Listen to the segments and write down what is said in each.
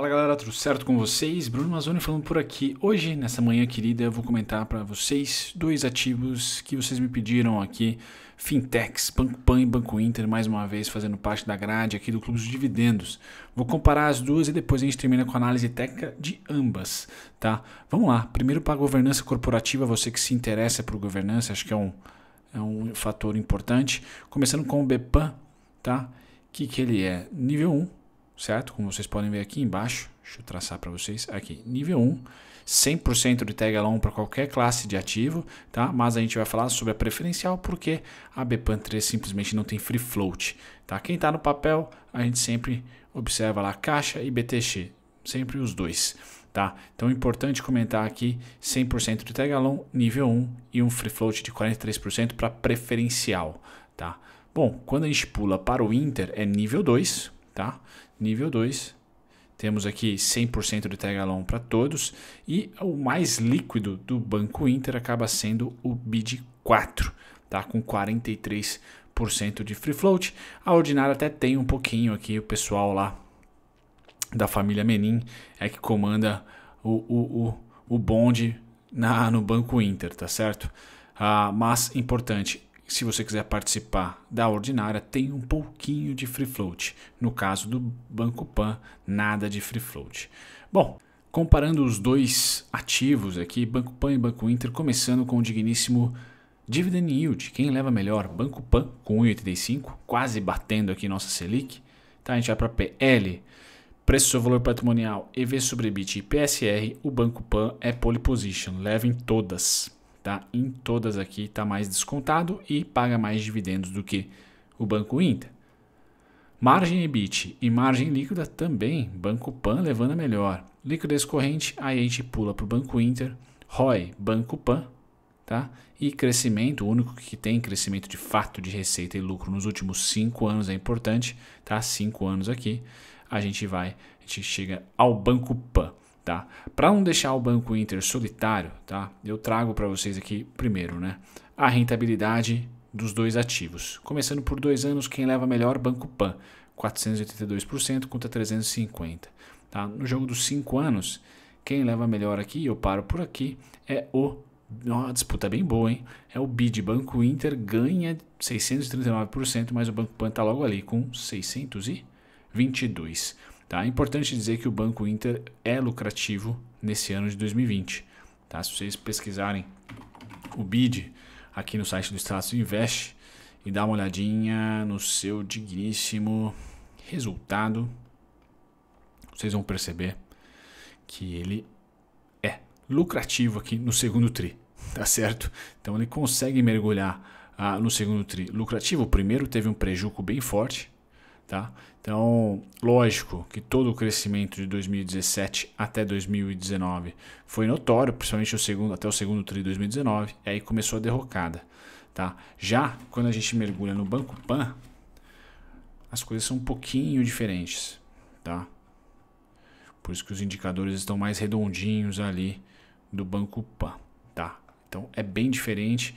Fala galera, tudo certo com vocês? Bruno Mazzoni falando por aqui. Hoje, nessa manhã querida, eu vou comentar para vocês dois ativos que vocês me pediram aqui: Fintechs, Banco Pan e Banco Inter, mais uma vez fazendo parte da grade aqui do Clube dos Dividendos. Vou comparar as duas e depois a gente termina com a análise técnica de ambas, tá? Vamos lá. Primeiro para a governança corporativa, você que se interessa por governança, acho que é um, é um fator importante. Começando com o BPAN, tá? O que, que ele é? Nível 1 certo? Como vocês podem ver aqui embaixo, deixa eu traçar para vocês aqui, nível 1, 100% de tag along para qualquer classe de ativo, tá? Mas a gente vai falar sobre a preferencial porque a Bpan 3 simplesmente não tem free float, tá? Quem está no papel, a gente sempre observa lá caixa e BTX, sempre os dois, tá? Então é importante comentar aqui 100% de tag along, nível 1 e um free float de 43% para preferencial, tá? Bom, quando a gente pula para o Inter é nível 2, tá? Nível 2, temos aqui 100% de tag along para todos e o mais líquido do Banco Inter acaba sendo o BID 4, tá? Com 43% de free float. A ordinária até tem um pouquinho aqui, o pessoal lá da família Menin é que comanda o, o, o, o bonde na, no Banco Inter, tá certo? Ah, mas importante, se você quiser participar da ordinária, tem um pouquinho de free float. No caso do Banco Pan, nada de free float. Bom, comparando os dois ativos aqui, Banco Pan e Banco Inter, começando com o digníssimo Dividend Yield. Quem leva melhor? Banco Pan com 1,85, quase batendo aqui nossa Selic. Tá, a gente vai para PL. Preço sobre valor patrimonial, EV sobre EBIT e PSR, o Banco Pan é pole position, leva em todas tá? Em todas aqui está mais descontado e paga mais dividendos do que o Banco Inter. Margem EBIT e margem líquida também, Banco Pan levando a melhor. Liquidez corrente, aí a gente pula para o Banco Inter, ROI, Banco Pan, tá? E crescimento, o único que tem crescimento de fato de receita e lucro nos últimos cinco anos é importante, tá? Cinco anos aqui, a gente vai, a gente chega ao Banco Pan tá? Para não deixar o Banco Inter solitário, tá? Eu trago para vocês aqui primeiro, né? A rentabilidade dos dois ativos. Começando por dois anos, quem leva melhor? Banco Pan, 482% contra 350. Tá? No jogo dos cinco anos, quem leva melhor aqui, eu paro por aqui, é o uma disputa bem boa, hein? É o BID. Banco Inter ganha 639%, mas o Banco Pan está logo ali com 622%. Tá? É importante dizer que o Banco Inter é lucrativo nesse ano de 2020. Tá? Se vocês pesquisarem o BID aqui no site do stratos Invest e dar uma olhadinha no seu digníssimo resultado, vocês vão perceber que ele é lucrativo aqui no segundo tri, tá certo? Então ele consegue mergulhar ah, no segundo tri lucrativo. O primeiro teve um prejuízo bem forte, Tá? Então, lógico que todo o crescimento de 2017 até 2019 foi notório, principalmente o segundo, até o segundo tri de 2019, e aí começou a derrocada. Tá? Já quando a gente mergulha no Banco Pan, as coisas são um pouquinho diferentes. Tá? Por isso que os indicadores estão mais redondinhos ali do Banco Pan. Tá? Então é bem diferente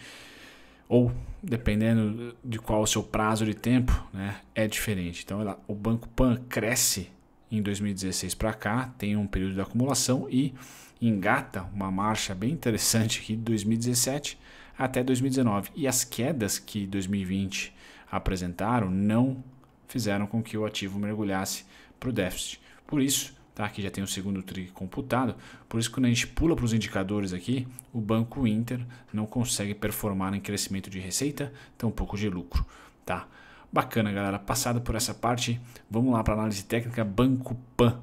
ou dependendo de qual o seu prazo de tempo, né, é diferente. Então ela, o Banco Pan cresce em 2016 para cá, tem um período de acumulação e engata uma marcha bem interessante aqui de 2017 até 2019. E as quedas que 2020 apresentaram não fizeram com que o ativo mergulhasse para o déficit. Por isso, tá? que já tem o segundo TRI computado. Por isso, quando a gente pula para os indicadores aqui, o Banco Inter não consegue performar em crescimento de receita, tampouco de lucro. Tá? Bacana, galera. Passado por essa parte, vamos lá para análise técnica Banco Pan.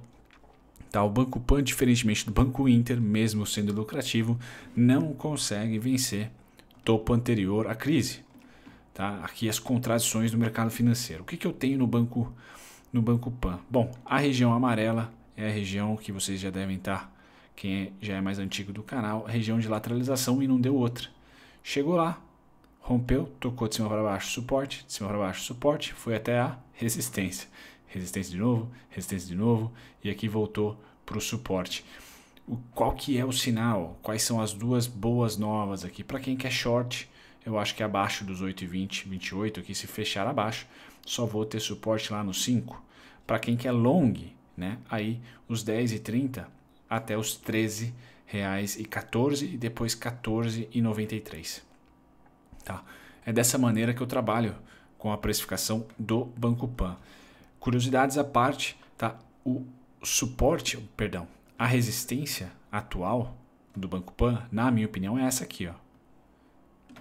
Tá, o Banco Pan, diferentemente do Banco Inter, mesmo sendo lucrativo, não consegue vencer topo anterior à crise. Tá? Aqui as contradições do mercado financeiro. O que, que eu tenho no banco no banco Pan? Bom, a região amarela é a região que vocês já devem estar, quem é, já é mais antigo do canal, região de lateralização e não deu outra. Chegou lá, rompeu, tocou de cima para baixo, suporte, de cima para baixo, suporte, foi até a resistência. Resistência de novo, resistência de novo e aqui voltou para o suporte. qual que é o sinal? Quais são as duas boas novas aqui? Para quem quer short, eu acho que é abaixo dos 8,20, 28, aqui se fechar abaixo, só vou ter suporte lá no 5. Para quem quer long, né? Aí os 10 e até os 13 reais e 14 e depois 14,93. Tá? É dessa maneira que eu trabalho com a precificação do Banco Pan. Curiosidades à parte, tá? O suporte, perdão, a resistência atual do Banco Pan, na minha opinião, é essa aqui, ó.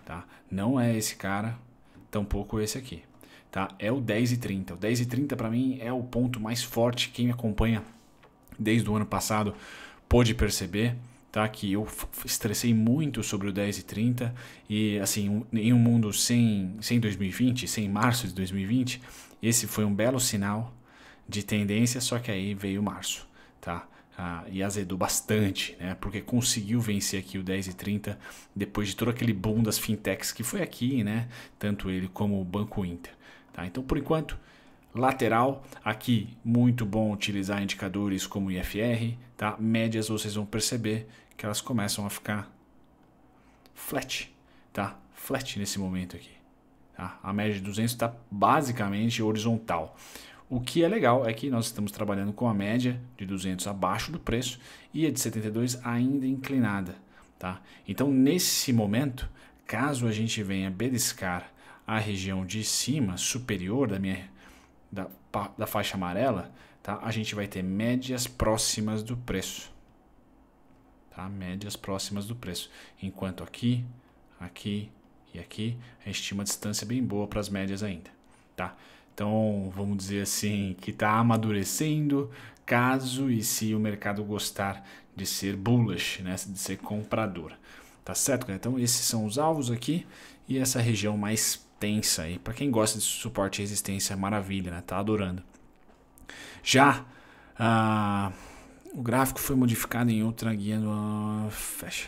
Tá? Não é esse cara, tampouco esse aqui tá? É o 10 e 30. O 10 e 30 para mim é o ponto mais forte. Quem me acompanha desde o ano passado pôde perceber, tá? Que eu estressei muito sobre o 10 e 30 e assim, um, em um mundo sem sem 2020, sem março de 2020, esse foi um belo sinal de tendência, só que aí veio março, tá? ah, e azedou bastante, né? Porque conseguiu vencer aqui o 10 e 30 depois de todo aquele boom das fintechs que foi aqui, né? Tanto ele como o Banco Inter. Tá? Então, por enquanto, lateral. Aqui, muito bom utilizar indicadores como IFR, tá? Médias, vocês vão perceber que elas começam a ficar flat, tá? Flat nesse momento aqui. Tá? A média de 200 está basicamente horizontal. O que é legal é que nós estamos trabalhando com a média de 200 abaixo do preço e a de 72 ainda inclinada. Tá? Então, nesse momento, caso a gente venha beliscar a região de cima, superior da minha da, da faixa amarela, tá? a gente vai ter médias próximas do preço. Tá? Médias próximas do preço. Enquanto aqui, aqui e aqui, a gente tinha uma distância bem boa para as médias ainda. Tá? Então, vamos dizer assim, que está amadurecendo, caso e se o mercado gostar de ser bullish, né, de ser comprador. Tá certo? Então, esses são os alvos aqui e essa região mais tensa aí. Para quem gosta de suporte e resistência, maravilha, né? Tá adorando. Já ah, o gráfico foi modificado em outra guia. Do... Ah, fecha.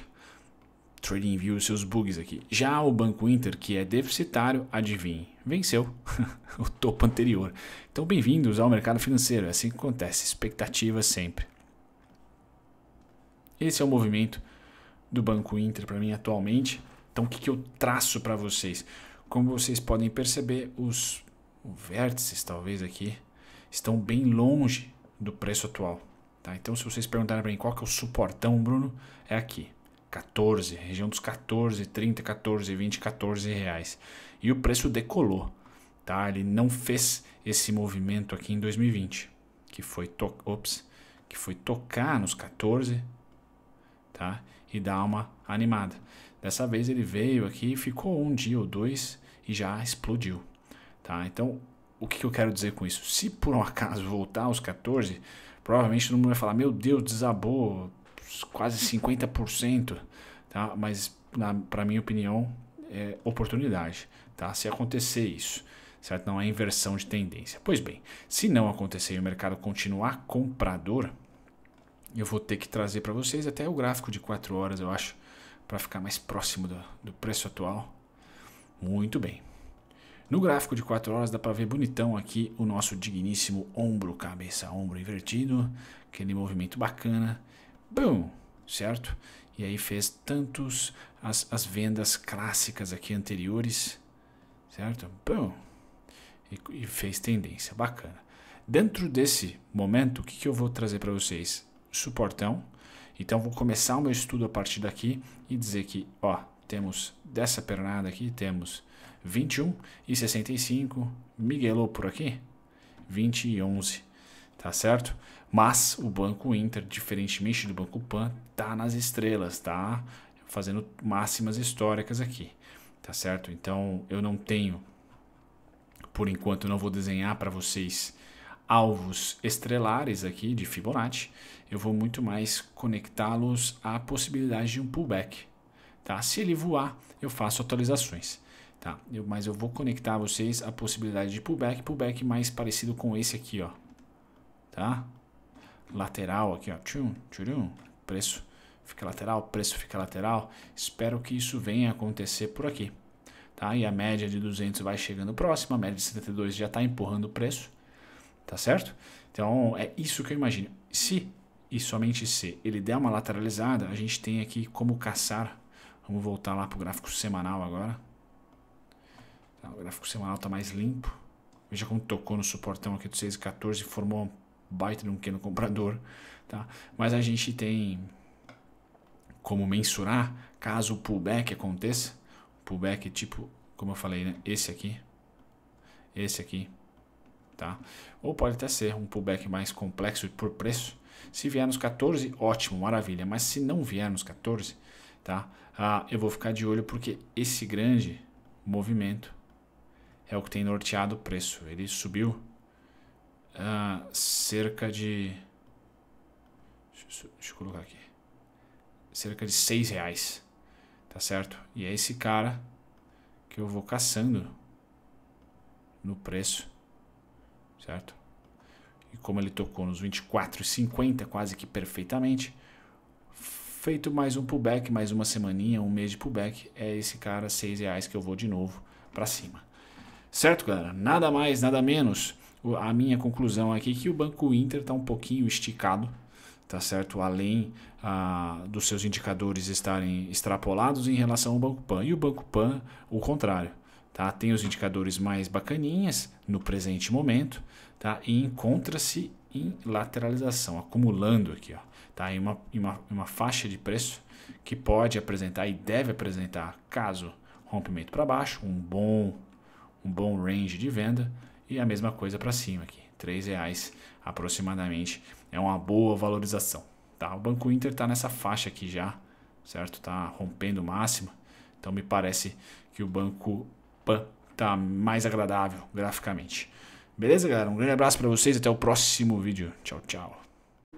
TradingView os seus bugs aqui. Já o Banco Inter, que é deficitário, adivinhe, venceu o topo anterior. Então, bem-vindos ao mercado financeiro, é assim que acontece, expectativa sempre. Esse é o movimento do Banco Inter para mim atualmente. Então, o que, que eu traço para vocês? Como vocês podem perceber, os vértices, talvez aqui, estão bem longe do preço atual. Tá? Então, se vocês perguntarem para mim qual que é o suportão, Bruno, é aqui. 14, região dos 14, 30, 14, 20, 14 reais. E o preço decolou, tá? Ele não fez esse movimento aqui em 2020, que foi, to Ops, que foi tocar nos 14, tá? E dar uma animada. Dessa vez ele veio aqui, ficou um dia ou dois e já explodiu, tá? Então, o que, que eu quero dizer com isso? Se por um acaso voltar aos 14, provavelmente todo mundo vai falar: Meu Deus, desabou, quase 50%, tá? mas para minha opinião é oportunidade, tá? se acontecer isso. Certo? Não é inversão de tendência. Pois bem, se não acontecer e o mercado continuar comprador, eu vou ter que trazer para vocês até o gráfico de 4 horas, eu acho, para ficar mais próximo do, do preço atual. Muito bem. No gráfico de 4 horas dá para ver bonitão aqui o nosso digníssimo ombro, cabeça, ombro invertido, aquele movimento bacana. Boom, certo? E aí fez tantos as, as vendas clássicas aqui anteriores, certo? Boom, e, e fez tendência, bacana. Dentro desse momento, o que, que eu vou trazer para vocês? Suportão. Então vou começar o meu estudo a partir daqui e dizer que, ó, temos dessa pernada aqui, temos 21 e 65, Miguelou por aqui, 20 e 11 tá certo? Mas o Banco Inter, diferentemente do Banco Pan, tá nas estrelas, tá? Fazendo máximas históricas aqui, tá certo? Então eu não tenho, por enquanto, eu não vou desenhar para vocês alvos estrelares aqui de Fibonacci, eu vou muito mais conectá-los à possibilidade de um pullback. Tá? Se ele voar, eu faço atualizações. Tá? Eu, mas eu vou conectar a vocês à possibilidade de pullback, pullback mais parecido com esse aqui, ó, tá? Lateral aqui, ó, tchum, tchurum, preço fica lateral, preço fica lateral. Espero que isso venha a acontecer por aqui, tá? E a média de 200 vai chegando próxima, a média de 72 já está empurrando o preço, tá certo? Então é isso que eu imagino. Se e somente se ele der uma lateralizada, a gente tem aqui como caçar. Vamos voltar lá para tá, o gráfico semanal agora. o gráfico semanal está mais limpo. Veja como tocou no suportão aqui do 6,14 e formou baita de um pequeno comprador, tá? Mas a gente tem como mensurar caso o pullback aconteça. Pullback tipo, como eu falei, né? Esse aqui, esse aqui, tá? Ou pode até ser um pullback mais complexo por preço. Se vier nos 14, ótimo, maravilha. Mas se não vier nos 14, tá? Ah, eu vou ficar de olho porque esse grande movimento é o que tem norteado o preço. Ele subiu ah, cerca de. Deixa, deixa eu colocar aqui. Cerca de 6 reais. Tá certo? E é esse cara que eu vou caçando no preço. Certo? E como ele tocou nos 24,50 quase que perfeitamente, feito mais um pullback, mais uma semaninha, um mês de pullback, é esse cara, 6 reais que eu vou de novo para cima. Certo, galera? Nada mais, nada menos a minha conclusão aqui é que o Banco Inter está um pouquinho esticado, tá certo? Além ah, dos seus indicadores estarem extrapolados em relação ao Banco Pan. E o Banco Pan, o contrário. Tá? Tem os indicadores mais bacaninhas no presente momento tá? e encontra-se em lateralização, acumulando aqui, ó, tá? em, uma, em uma, uma faixa de preço que pode apresentar e deve apresentar, caso rompimento para baixo, um bom, um bom range de venda e a mesma coisa para cima aqui, R$ reais aproximadamente. É uma boa valorização. Tá? O Banco Inter está nessa faixa aqui já, certo? tá rompendo o máximo. Então me parece que o Banco Pan está mais agradável graficamente. Beleza, galera? Um grande abraço para vocês. Até o próximo vídeo. Tchau, tchau.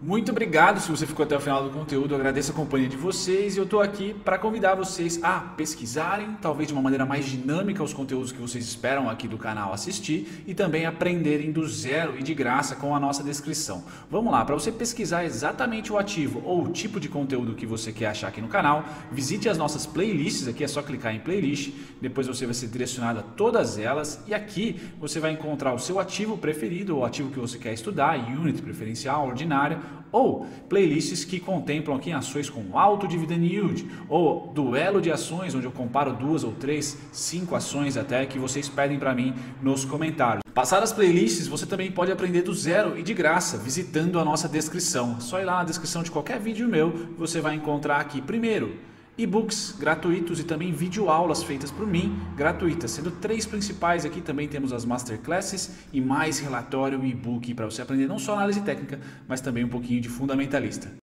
Muito obrigado se você ficou até o final do conteúdo. Eu agradeço a companhia de vocês e eu estou aqui para convidar vocês a pesquisarem, talvez de uma maneira mais dinâmica, os conteúdos que vocês esperam aqui do canal assistir e também aprenderem do zero e de graça com a nossa descrição. Vamos lá, para você pesquisar exatamente o ativo ou o tipo de conteúdo que você quer achar aqui no canal, visite as nossas playlists. Aqui é só clicar em playlist, depois você vai ser direcionado a todas elas e aqui você vai encontrar o seu ativo preferido, o ativo que você quer estudar, unit preferencial, ordinária ou playlists que contemplam aqui ações com alto dividend yield, ou duelo de ações, onde eu comparo duas ou três, cinco ações até que vocês pedem para mim nos comentários. Passar as playlists você também pode aprender do zero e de graça visitando a nossa descrição. Só ir lá na descrição de qualquer vídeo meu, você vai encontrar aqui primeiro e-books gratuitos e também videoaulas feitas por mim, gratuitas, sendo três principais aqui também temos as masterclasses e mais relatório e e-book para você aprender não só análise técnica, mas também um pouquinho de fundamentalista.